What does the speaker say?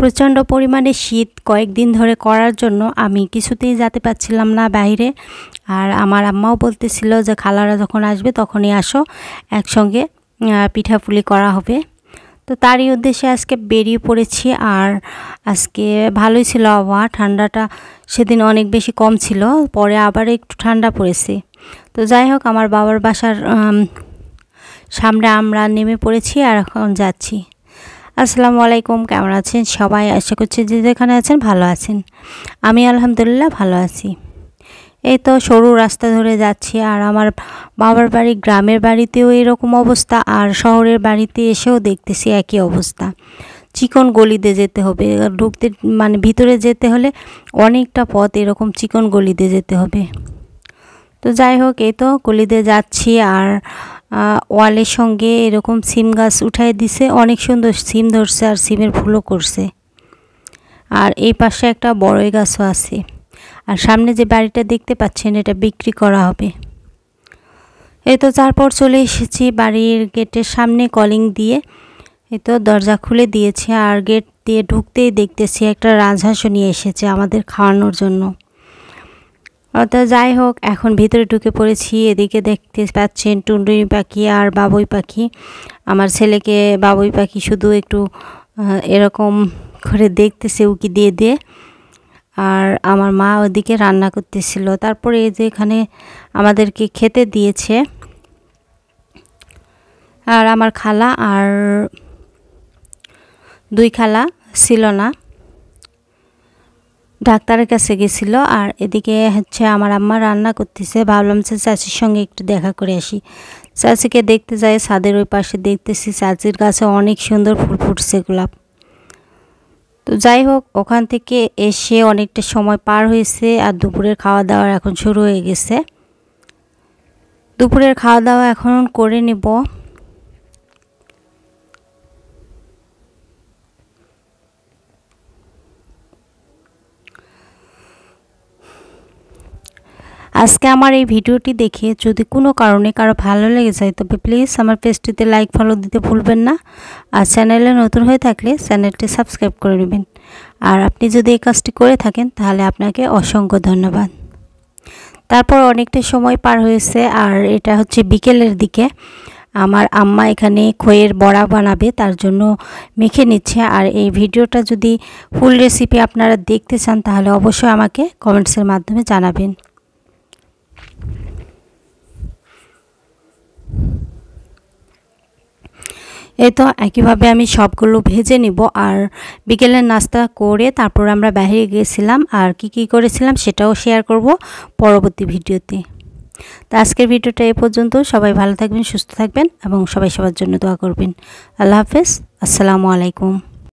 প্রচণ্ড পরিমাণে শীত কয়েকদিন ধরে করার জন্য আমি কিছুতেই যেতে পারছিলাম না বাইরে আর আমার আম্মাও বলতেছিল যে খালারা যখন আসবে তখনই আসো একসঙ্গে পিঠাপুলি করা হবে তো তারই উদ্দেশ্যে আজকে বেরিয়ে পড়েছি আর আজকে ভালোই ছিল আবহাওয়া ঠান্ডাটা সেদিন অনেক বেশি কম ছিল পরে আবার একটু ঠান্ডা পড়েছে তো যাই হোক আমার বাবার বাসার সামনে আমরা নেমে পড়েছি আর এখন যাচ্ছি আসসালামু আলাইকুম কেমন আছেন সবাই আশা করছি যে যেখানে আছেন ভালো আছেন আমি আলহামদুলিল্লাহ ভালো আছি এই তো সরু রাস্তা ধরে যাচ্ছি আর আমার বাবার বাড়ি গ্রামের বাড়িতেও এরকম অবস্থা আর শহরের বাড়িতে এসেও দেখতেছি একই অবস্থা চিকন গলিতে যেতে হবে ঢুকতে মানে ভিতরে যেতে হলে অনেকটা পথ এরকম চিকন গলিতে যেতে হবে তো যাই হোক এই তো গলিতে যাচ্ছি আর ওয়ালের সঙ্গে এরকম সিম গাছ উঠাই দিছে অনেক সুন্দর সিম ধরছে আর সিমের ফুলও করছে আর এই পাশে একটা বড়ই গাছও আছে আর সামনে যে বাড়িটা দেখতে পাচ্ছেন এটা বিক্রি করা হবে এই তো তারপর চলে এসেছি বাড়ির গেটের সামনে কলিং দিয়ে এই তো দরজা খুলে দিয়েছে আর গেট দিয়ে ঢুকতেই দেখতেছি একটা রাজহাঁসও নিয়ে এসেছে আমাদের খাওয়ানোর জন্য অর্থাৎ যাই হোক এখন ভিতরে ঢুকে পড়েছি এদিকে দেখতে পাচ্ছেন টুনটুনি পাখি আর বাবুই পাখি আমার ছেলেকে বাবুই পাখি শুধু একটু এরকম করে দেখতেছে উকি দিয়ে দিয়ে আর আমার মা ওদিকে রান্না করতেছিল তারপরে এই যে এখানে আমাদেরকে খেতে দিয়েছে আর আমার খালা আর দুই খালা ছিল না ডাক্তারের কাছে গেছিল আর এদিকে হচ্ছে আমার আম্মা রান্না করতেছে ভাবলাম যে চাচির সঙ্গে একটু দেখা করে আসি চাচিকে দেখতে যাই ছাদের ওই পাশে দেখতেছি চাচির গাছে অনেক সুন্দর ফুল ফুটছে গোলাপ তো যাই হোক ওখান থেকে এসে অনেকটা সময় পার হয়েছে আর দুপুরের খাওয়া দাওয়া এখন শুরু হয়ে গেছে দুপুরের খাওয়া দাওয়া এখন করে নেব আজকে আমার এই ভিডিওটি দেখে যদি কোনো কারণে কারো ভালো লেগে যায় তবে প্লিজ আমার পেজটিতে লাইক ফলো দিতে ভুলবেন না আর চ্যানেলে নতুন হয়ে থাকলে চ্যানেলটি সাবস্ক্রাইব করে নেবেন আর আপনি যদি এই কাজটি করে থাকেন তাহলে আপনাকে অসংখ্য ধন্যবাদ তারপর অনেকটা সময় পার হয়েছে আর এটা হচ্ছে বিকেলের দিকে আমার আম্মা এখানে খয়ের বড়া বানাবে তার জন্য মেখে নিচ্ছে আর এই ভিডিওটা যদি ফুল রেসিপি আপনারা দেখতে চান তাহলে অবশ্যই আমাকে কমেন্টসের মাধ্যমে জানাবেন এই তো একইভাবে আমি সবগুলো ভেজে নিব আর বিকেলের নাস্তা করে তারপর আমরা বাইরে গিয়েছিলাম আর কি কি করেছিলাম সেটাও শেয়ার করব পরবর্তী ভিডিওতে তো আজকের ভিডিওটা এ পর্যন্ত সবাই ভালো থাকবেন সুস্থ থাকবেন এবং সবাই সবার জন্য দোয়া করবেন আল্লাহ হাফেজ আসসালামু আলাইকুম